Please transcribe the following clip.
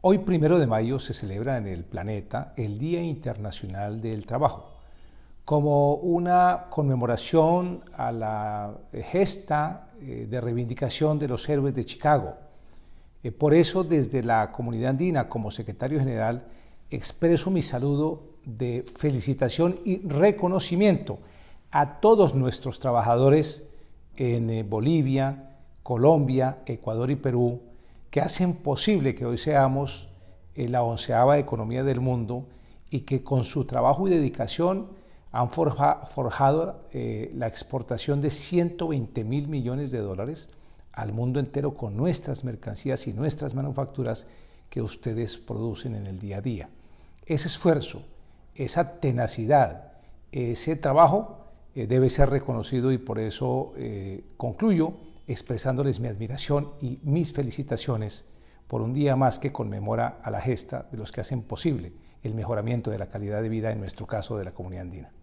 Hoy, primero de mayo, se celebra en el planeta el Día Internacional del Trabajo, como una conmemoración a la gesta eh, de reivindicación de los héroes de Chicago. Eh, por eso, desde la comunidad andina, como secretario general, expreso mi saludo de felicitación y reconocimiento a todos nuestros trabajadores en eh, Bolivia, Colombia, Ecuador y Perú que hacen posible que hoy seamos eh, la onceava economía del mundo y que con su trabajo y dedicación han forjado eh, la exportación de 120 mil millones de dólares al mundo entero con nuestras mercancías y nuestras manufacturas que ustedes producen en el día a día. Ese esfuerzo, esa tenacidad, ese trabajo eh, debe ser reconocido y por eso concluyo expresándoles mi admiración y mis felicitaciones por un día más que conmemora a la gesta de los que hacen posible el mejoramiento de la calidad de vida, en nuestro caso, de la comunidad andina.